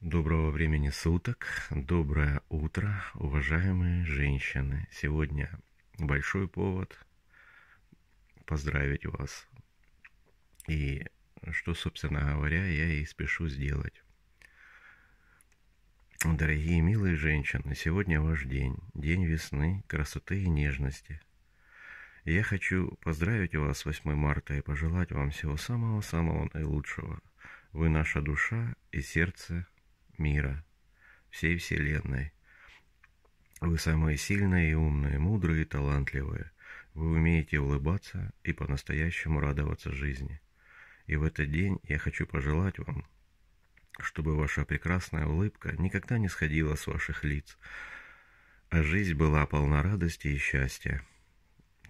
Доброго времени суток, доброе утро, уважаемые женщины. Сегодня большой повод поздравить вас. И что, собственно говоря, я и спешу сделать. Дорогие милые женщины, сегодня ваш день, день весны, красоты и нежности. Я хочу поздравить вас с 8 марта и пожелать вам всего самого-самого наилучшего. Вы наша душа и сердце мира, всей Вселенной. Вы самые сильные и умные, мудрые и талантливые. Вы умеете улыбаться и по-настоящему радоваться жизни. И в этот день я хочу пожелать вам, чтобы ваша прекрасная улыбка никогда не сходила с ваших лиц, а жизнь была полна радости и счастья.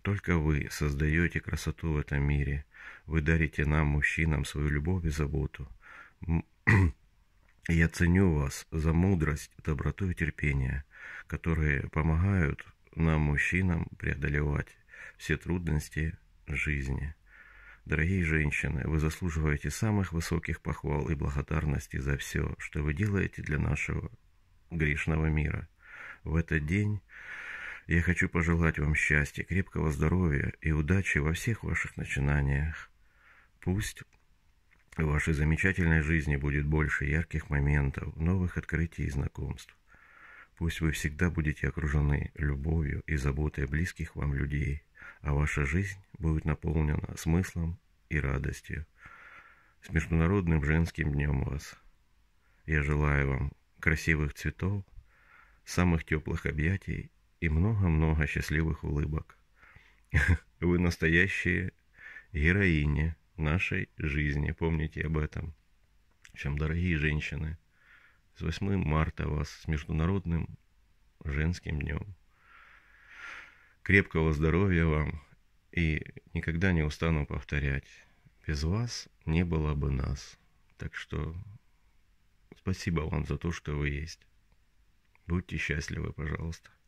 Только вы создаете красоту в этом мире. Вы дарите нам, мужчинам, свою любовь и заботу. Я ценю вас за мудрость, доброту и терпение, которые помогают нам, мужчинам, преодолевать все трудности жизни. Дорогие женщины, вы заслуживаете самых высоких похвал и благодарности за все, что вы делаете для нашего грешного мира. В этот день я хочу пожелать вам счастья, крепкого здоровья и удачи во всех ваших начинаниях. Пусть в вашей замечательной жизни будет больше ярких моментов, новых открытий и знакомств. Пусть вы всегда будете окружены любовью и заботой близких вам людей, а ваша жизнь будет наполнена смыслом и радостью. С Международным женским днем вас! Я желаю вам красивых цветов, самых теплых объятий и много-много счастливых улыбок. Вы настоящие героини нашей жизни. Помните об этом. чем дорогие женщины, с 8 марта вас, с Международным женским днем. Крепкого здоровья вам и никогда не устану повторять, без вас не было бы нас. Так что спасибо вам за то, что вы есть. Будьте счастливы, пожалуйста.